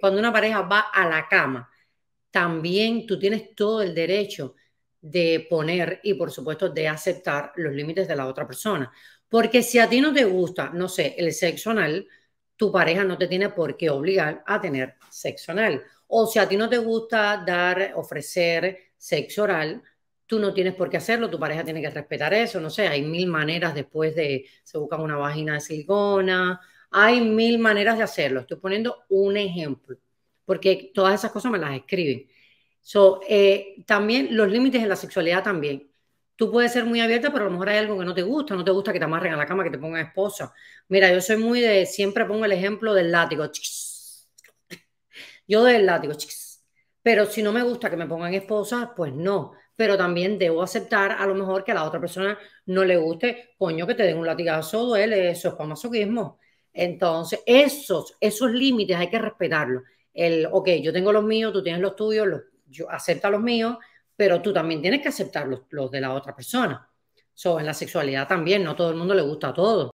cuando una pareja va a la cama, también tú tienes todo el derecho de poner y por supuesto de aceptar los límites de la otra persona. Porque si a ti no te gusta, no sé, el sexo anal, tu pareja no te tiene por qué obligar a tener sexo anal. O si a ti no te gusta dar, ofrecer sexo oral, tú no tienes por qué hacerlo, tu pareja tiene que respetar eso, no sé, hay mil maneras después de, se busca una vagina de silicona, hay mil maneras de hacerlo. Estoy poniendo un ejemplo, porque todas esas cosas me las escriben. Eh, también los límites en la sexualidad también. Tú puedes ser muy abierta, pero a lo mejor hay algo que no te gusta, no te gusta que te amarren a la cama, que te pongan esposa. Mira, yo soy muy de, siempre pongo el ejemplo del látigo. Yo del látigo. Pero si no me gusta que me pongan esposa, pues no. Pero también debo aceptar a lo mejor que a la otra persona no le guste, coño, que te den un latigazo, duele, eso es para masoquismo. Entonces, esos, esos límites hay que respetarlos. El, ok, yo tengo los míos, tú tienes los tuyos, yo acepta los míos, pero tú también tienes que aceptar los, los de la otra persona. So, en la sexualidad también, no todo el mundo le gusta a todo.